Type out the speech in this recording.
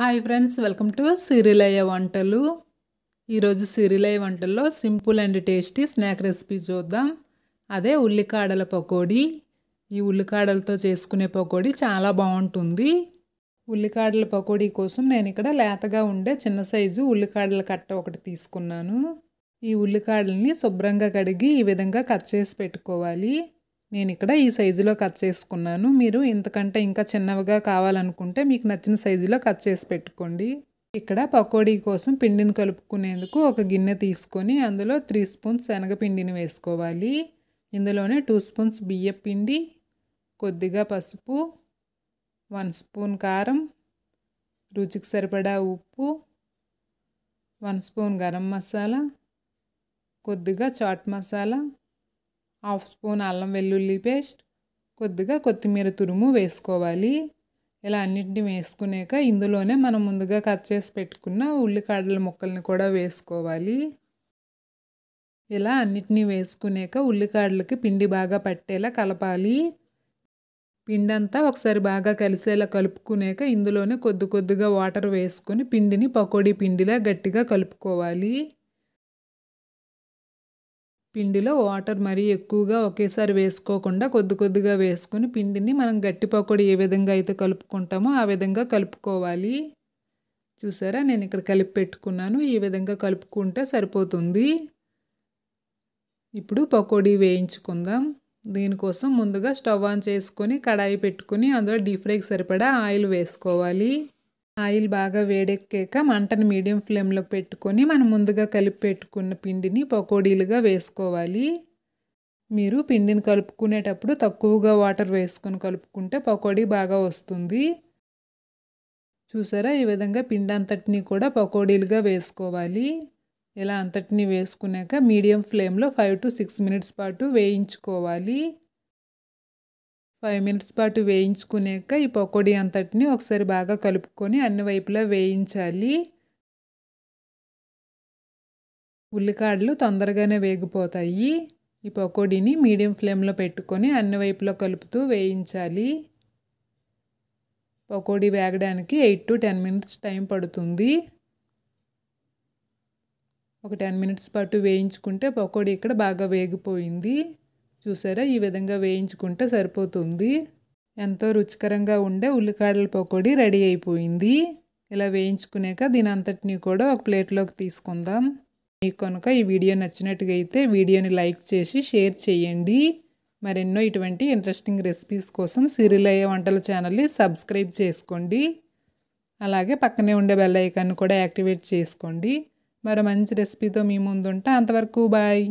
hi friends welcome to Sirilayya వంటలు ఈరోజు సిరిలయ్య వంటల్లో simple and tasty snack recipe చూద్దాం అదే ఉల్లికాడల పకోడీ ఈ ఉల్లికాడలతో చేసుకునే పకోడీ చాలా బాగుంటుంది ఉల్లికాడల పకోడీ కోసం నేను ఇక్కడ లేతగా ఉండే చిన్న సైజు ఉల్లికాడల కట్ట ఒకటి తీసుకున్నాను ఈ ఉల్లికాడల్ని శుభ్రంగా కడిగి ఈ విధంగా కట్ చేసి పెట్టుకోవాలి నేను ఇక్కడ ఈ సైజులో కట్ చేసుకున్నాను మీరు ఇంతకంటే ఇంకా చిన్నవిగా కావాలనుకుంటే మీకు నచ్చిన సైజులో కట్ చేసి పెట్టుకోండి ఇక్కడ పకోడీ కోసం పిండిని కలుపుకునేందుకు ఒక గిన్నె తీసుకొని అందులో త్రీ స్పూన్స్ శనగపిండిని వేసుకోవాలి ఇందులోనే టూ స్పూన్స్ బియ్య పిండి కొద్దిగా పసుపు వన్ స్పూన్ కారం రుచికి సరిపడా ఉప్పు వన్ స్పూన్ గరం మసాలా కొద్దిగా చాట్ మసాలా హాఫ్ స్పూన్ అల్లం వెల్లుల్లి పేస్ట్ కొద్దిగా కొత్తిమీర తురుము వేసుకోవాలి ఇలా అన్నింటిని వేసుకునేక ఇందులోనే మనం ముందుగా కట్ చేసి పెట్టుకున్న ఉల్లికాడల ముక్కల్ని కూడా వేసుకోవాలి ఇలా అన్నిటినీ వేసుకునేక ఉల్లికాడలకి పిండి బాగా పట్టేలా కలపాలి పిండి అంతా ఒకసారి బాగా కలిసేలా కలుపుకునేక ఇందులోనే కొద్ది కొద్దిగా వాటర్ వేసుకొని పిండిని పకోడీ పిండిలా గట్టిగా కలుపుకోవాలి పిండిలో వాటర్ మరీ ఎక్కువగా ఒకేసారి వేసుకోకుండా కొద్ది కొద్దిగా వేసుకుని పిండిని మనం గట్టి పకోడీ ఏ విధంగా అయితే కలుపుకుంటామో ఆ విధంగా కలుపుకోవాలి చూసారా నేను ఇక్కడ కలిపి పెట్టుకున్నాను ఈ విధంగా కలుపుకుంటే సరిపోతుంది ఇప్పుడు పకోడీ వేయించుకుందాం దీనికోసం ముందుగా స్టవ్ ఆన్ చేసుకొని కడాయి పెట్టుకుని అందులో డీప్ ఫ్రైకి సరిపడా ఆయిల్ వేసుకోవాలి ఆయిల్ బాగా వేడెక్కాక మంటను మీడియం ఫ్లేమ్లో పెట్టుకొని మనం ముందుగా కలిపి పెట్టుకున్న పిండిని పకోడీలుగా వేసుకోవాలి మీరు పిండిని కలుపుకునేటప్పుడు తక్కువగా వాటర్ వేసుకొని కలుపుకుంటే పకోడీ బాగా వస్తుంది చూసారా ఈ విధంగా పిండి అంతటిని కూడా పకోడీలుగా వేసుకోవాలి ఇలా అంతటిని వేసుకున్నాక మీడియం ఫ్లేమ్లో ఫైవ్ టు సిక్స్ మినిట్స్ పాటు వేయించుకోవాలి ఫైవ్ మినిట్స్ పాటు వేయించుకునేక ఈ పకోడీ అంతటిని ఒకసారి బాగా కలుపుకొని అన్ని వైపులా వేయించాలి ఉల్లికాడలు తొందరగానే వేగిపోతాయి ఈ పకోడీని మీడియం ఫ్లేమ్లో పెట్టుకొని అన్ని వైపులా కలుపుతూ వేయించాలి పకోడీ వేగడానికి eight to ten minutes time పడుతుంది ఒక టెన్ మినిట్స్ పాటు వేయించుకుంటే పకోడీ ఇక్కడ బాగా వేగిపోయింది చూసారా ఈ విధంగా వేయించుకుంటే సరిపోతుంది ఎంతో రుచికరంగా ఉండే ఉల్లికాడల పకోడీ రెడీ అయిపోయింది ఇలా వేయించుకునేక దీని అంతటిని కూడా ఒక ప్లేట్లోకి తీసుకుందాం మీకు కనుక ఈ వీడియో నచ్చినట్టుగా అయితే వీడియోని లైక్ చేసి షేర్ చేయండి మరెన్నో ఇటువంటి ఇంట్రెస్టింగ్ రెసిపీస్ కోసం సిరిలయ్య వంటల ఛానల్ని సబ్స్క్రైబ్ చేసుకోండి అలాగే పక్కనే ఉండే బెల్ ఐకాన్ కూడా యాక్టివేట్ చేసుకోండి మరో మంచి రెసిపీతో మీ ఉంటా అంతవరకు బాయ్